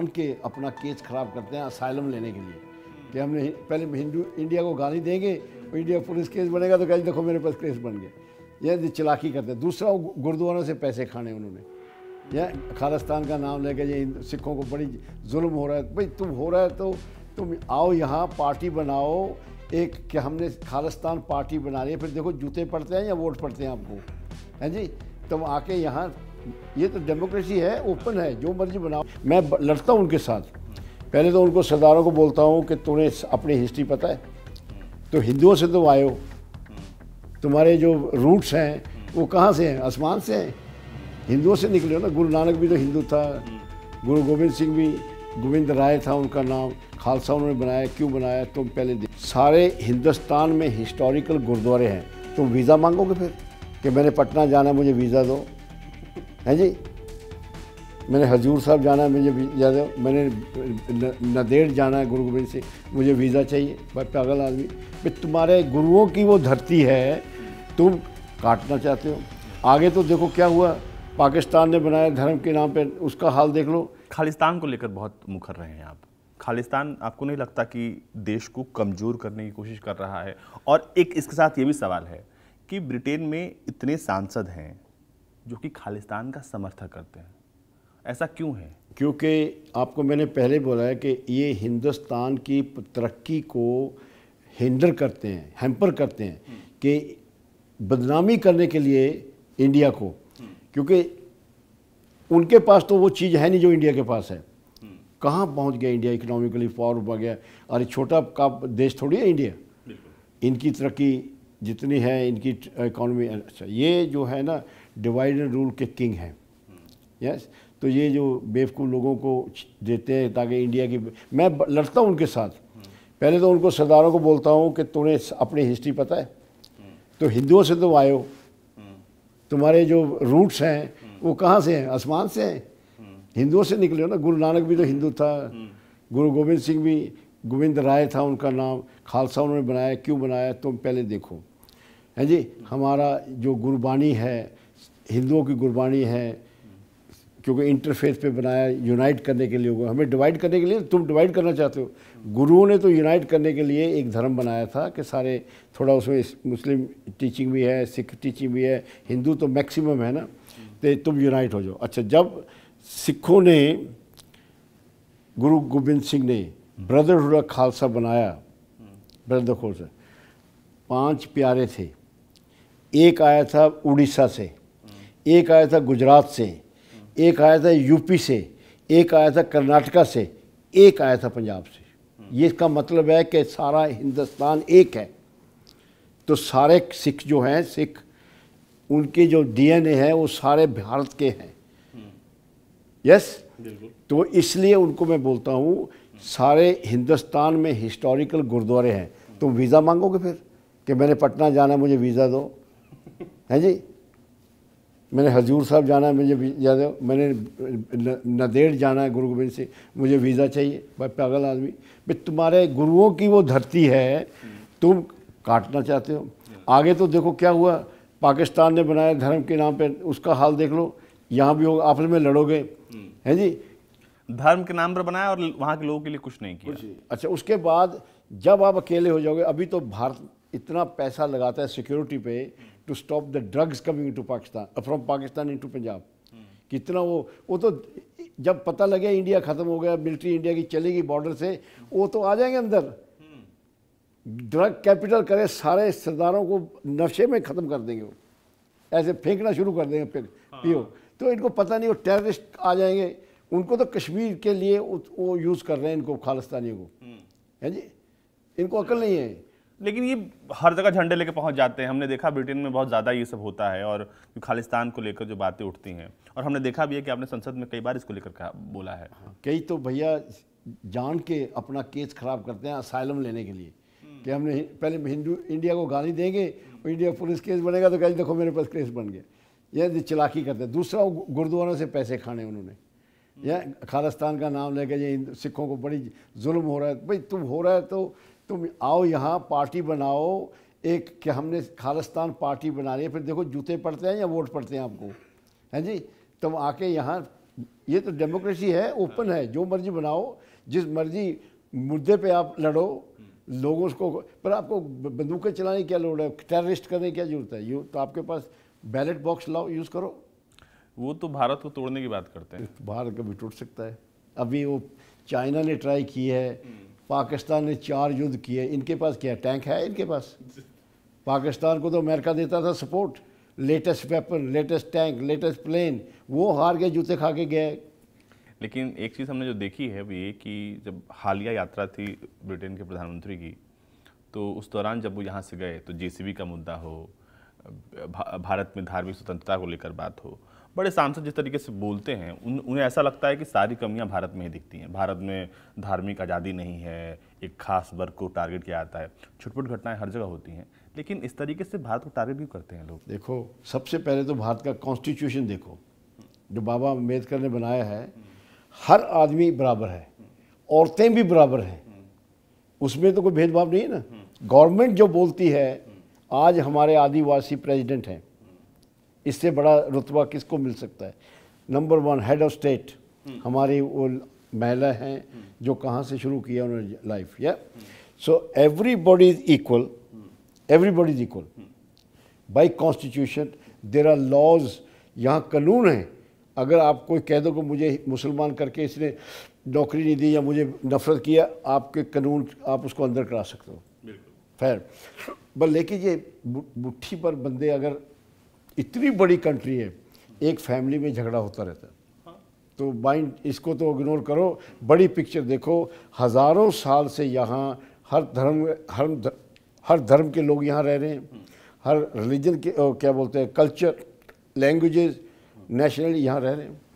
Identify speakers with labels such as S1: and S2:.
S1: उनके अपना केस खराब करते हैं असाइलम लेने के लिए कि हमने पहले हिंदू इंडिया को गाली देंगे और इंडिया पुलिस केस बनेगा तो कहते देखो मेरे पास केस बन गया या तो चलाकी करते हैं दूसरा गुरुद्वारों से पैसे खाने उन्होंने या खालिस्तान का नाम लेकर ये सिखों को बड़ी जुल्म हो रहा है भाई तुम हो रहा है तो तुम आओ यहाँ पार्टी बनाओ एक कि हमने खालिस्तान पार्टी बना रही है फिर देखो जूते पड़ते हैं या वोट पड़ते हैं आपको है जी तुम आके यहाँ ये तो डेमोक्रेसी है ओपन है जो मर्जी बनाओ मैं लड़ता हूँ उनके साथ पहले तो उनको सरदारों को बोलता हूँ कि तुम्हें अपनी हिस्ट्री पता है तो हिंदुओं से तो आए हो तुम्हारे जो रूट्स हैं वो कहाँ से हैं आसमान से हैं हिंदुओं से निकले हो ना गुरु नानक भी तो हिंदू था गुरु गोविंद सिंह भी गोविंद राय था उनका नाम खालसा उन्होंने बनाया क्यों बनाया तुम पहले सारे हिंदुस्तान में हिस्टोरिकल गुरुद्वारे हैं तुम वीज़ा मांगोगे फिर कि मैंने पटना जाना है मुझे वीज़ा दो हैं जी मैंने हजूर साहब जाना है मुझे ज़्यादा मैंने नदेड़ जाना है गुरु गोबिंद सिंह मुझे वीज़ा चाहिए भाई पागल आदमी भाई तुम्हारे गुरुओं की वो धरती है तुम काटना चाहते हो आगे तो देखो क्या हुआ
S2: पाकिस्तान ने बनाया धर्म के नाम पर उसका हाल देख लो खालिस्तान को लेकर बहुत मुखर रहे हैं आप खालिस्तान आपको नहीं लगता कि देश को कमज़ोर करने की कोशिश कर रहा है और एक इसके साथ ये भी सवाल है कि ब्रिटेन में इतने सांसद हैं जो कि खालिस्तान का समर्थन करते हैं ऐसा क्यों है क्योंकि
S1: आपको मैंने पहले बोला है कि ये हिंदुस्तान की तरक्की को हिंडर करते हैं हैम्पर करते हैं कि बदनामी करने के लिए इंडिया को क्योंकि उनके पास तो वो चीज़ है नहीं जो इंडिया के पास है कहाँ पहुँच गया इंडिया इकोनॉमिकली फॉर हो गया अरे छोटा का देश थोड़ी है इंडिया इनकी तरक्की जितनी हैं इनकी इकोनॉमी अच्छा ये जो है ना डिवाइड एंड रूल के किंग हैं यस तो ये जो बेवकूफ़ लोगों को देते हैं ताकि इंडिया की मैं लड़ता हूँ उनके साथ पहले तो उनको सरदारों को बोलता हूँ कि तुम्हें अपनी हिस्ट्री पता है तो हिंदुओं से तो आए हो तुम्हारे जो रूट्स हैं वो कहाँ से हैं आसमान से हैं हिंदुओं से निकले हो ना गुरु नानक भी तो हिंदू था गुरु गोविंद सिंह भी गोविंद राय था उनका नाम खालसा उन्होंने बनाया क्यों बनाया तुम पहले देखो है जी हमारा जो गुरबानी है हिंदुओं की गुरबानी है क्योंकि इंटरफेस पे बनाया यूनाइट करने के लिए हमें डिवाइड करने के लिए तुम डिवाइड करना चाहते हो गुरुओं ने तो यूनाइट करने के लिए एक धर्म बनाया था कि सारे थोड़ा उसमें मुस्लिम टीचिंग भी है सिख टीचिंग भी है हिंदू तो मैक्सिमम है ना तो तुम यूनाइट हो जाओ अच्छा जब सिखों ने गुरु गोबिंद सिंह ने ब्रदरहुड खालसा बनाया ब्रदर से पाँच प्यारे थे एक आया था उड़ीसा से एक आया था गुजरात से एक आया था यूपी से एक आया था कर्नाटका से एक आया था पंजाब से ये इसका मतलब है कि सारा हिंदुस्तान एक है तो सारे सिख जो हैं सिख उनके जो डीएनए हैं वो सारे भारत के हैं यस तो इसलिए उनको मैं बोलता हूँ सारे हिंदुस्तान में हिस्टोरिकल गुरुद्वारे हैं तुम तो वीज़ा मांगोगे फिर कि मैंने पटना जाना है मुझे वीज़ा दो हैं जी मैंने हजूर साहब जाना है मुझे ज़्यादा मैंने नदेड़ जाना है गुरु गोबिंद सिंह मुझे वीज़ा चाहिए भाई पागल आदमी भाई तुम्हारे गुरुओं की वो धरती है तुम काटना चाहते हो आगे तो देखो क्या हुआ पाकिस्तान ने बनाया धर्म के नाम पर उसका हाल देख लो यहाँ भी हो आपस में लड़ोगे हैं जी
S2: धर्म के नाम पर बनाया और वहाँ के लोगों के लिए कुछ नहीं किया कुछ
S1: अच्छा उसके बाद जब आप अकेले हो जाओगे अभी तो भारत इतना पैसा लगाता है सिक्योरिटी पे to stop the drugs coming to Pakistan from Pakistan into Punjab कितना वो वो तो जब पता लगे इंडिया ख़त्म हो गया मिलिट्री इंडिया की चलेगी बॉर्डर से वो तो आ जाएंगे अंदर ड्रग कैपिटल करे सारे सरदारों को नशे में ख़त्म कर देंगे वो ऐसे फेंकना शुरू कर देंगे फिर हाँ। पियो तो इनको पता नहीं वो टेररिस्ट आ जाएंगे उनको तो कश्मीर के लिए वो यूज़ कर रहे हैं इनको खालिस्तानियों को
S2: हम्म। है
S1: जी इनको अकल नहीं है
S2: लेकिन ये हर जगह झंडे लेके पहुंच जाते हैं हमने देखा ब्रिटेन में बहुत ज़्यादा ये सब होता है और खालिस्तान को लेकर जो बातें उठती हैं और हमने देखा भी है कि आपने संसद में कई बार इसको लेकर कहा बोला है हाँ, कई तो
S1: भैया जान के अपना केस खराब करते हैं असाइलम लेने के लिए कि हम्म। हमने पहले हिंदू इंडिया को गाली देंगे और इंडिया पुलिस केस बनेगा तो कहेंगे देखो मेरे पास केस बन गया यह चलाकी करते हैं दूसरा गुरुद्वारों से पैसे खाने उन्होंने या हम्म। खालिस्तान का नाम लेकर ये सिखों को बड़ी जुल्म हो रहा है भाई तुम हो रहा है तो तुम आओ यहाँ पार्टी बनाओ एक कि हमने खालिस्तान पार्टी बना ली है फिर देखो जूते पड़ते हैं या वोट पड़ते हैं आपको है जी तुम आके यहाँ ये तो डेमोक्रेसी है ओपन है जो मर्जी बनाओ जिस मर्जी मुद्दे पे आप लड़ो लोगों को पर आपको बंदूकें चलाने क्या लोड़ है टेररिस्ट करने की क्या जरूरत है यू तो आपके पास बैलेट बॉक्स लाओ यूज़ करो
S2: वो तो भारत को तोड़ने की बात करते हैं भारत कभी टूट सकता है अभी वो
S1: चाइना ने ट्राई की है पाकिस्तान ने चार युद्ध किए इनके पास क्या टैंक है इनके पास पाकिस्तान को तो अमेरिका देता था support latest weapon latest tank latest plane वो हार के जूते खा के गए
S2: लेकिन एक चीज़ हमने जो देखी है वो ये कि जब हालिया यात्रा थी ब्रिटेन के प्रधानमंत्री की तो उस दौरान जब वो यहाँ से गए तो जेसीबी का मुद्दा हो भारत में धार्मिक स्वतंत्रता को लेकर बात हो बड़े सांसद जिस तरीके से बोलते हैं उन उन्हें ऐसा लगता है कि सारी कमियां भारत में ही दिखती हैं भारत में धार्मिक आज़ादी नहीं है एक खास वर्ग को टारगेट किया जाता है छुटपुट घटनाएं हर जगह होती हैं लेकिन इस तरीके से भारत को टारगेट क्यों करते हैं लोग देखो सबसे
S1: पहले तो भारत का कॉन्स्टिट्यूशन देखो जो बाबा अम्बेडकर ने बनाया है हर आदमी बराबर है औरतें भी बराबर हैं उसमें तो कोई भेदभाव नहीं है ना हम्म। गवर्नमेंट जो बोलती है आज हमारे आदिवासी प्रेजिडेंट हैं इससे बड़ा रुतबा किसको मिल सकता है number one head of state हमारी वो महिला हैं हम्म। जो कहाँ से शुरू किया उन्होंने लाइफ या so everybody is equal everybody is equal by constitution there are laws यहाँ कानून हैं अगर आप कोई कह दो को मुझे मुसलमान करके इसने नौकरी नहीं दी या मुझे नफरत किया आपके कानून आप उसको अंदर करा सकते हो खैर बल लेकिन ये मुट्ठी पर बंदे अगर इतनी बड़ी कंट्री है एक फैमिली में झगड़ा होता रहता है हाँ। तो माइंड इसको तो इग्नोर करो बड़ी पिक्चर देखो हज़ारों साल से यहाँ हर धर्म हर हर धर्म के लोग यहाँ रह रहे हैं हर रिलीजन के क्या बोलते हैं कल्चर लैंग्वेजेस नेशनल यहाँ रह रहे हैं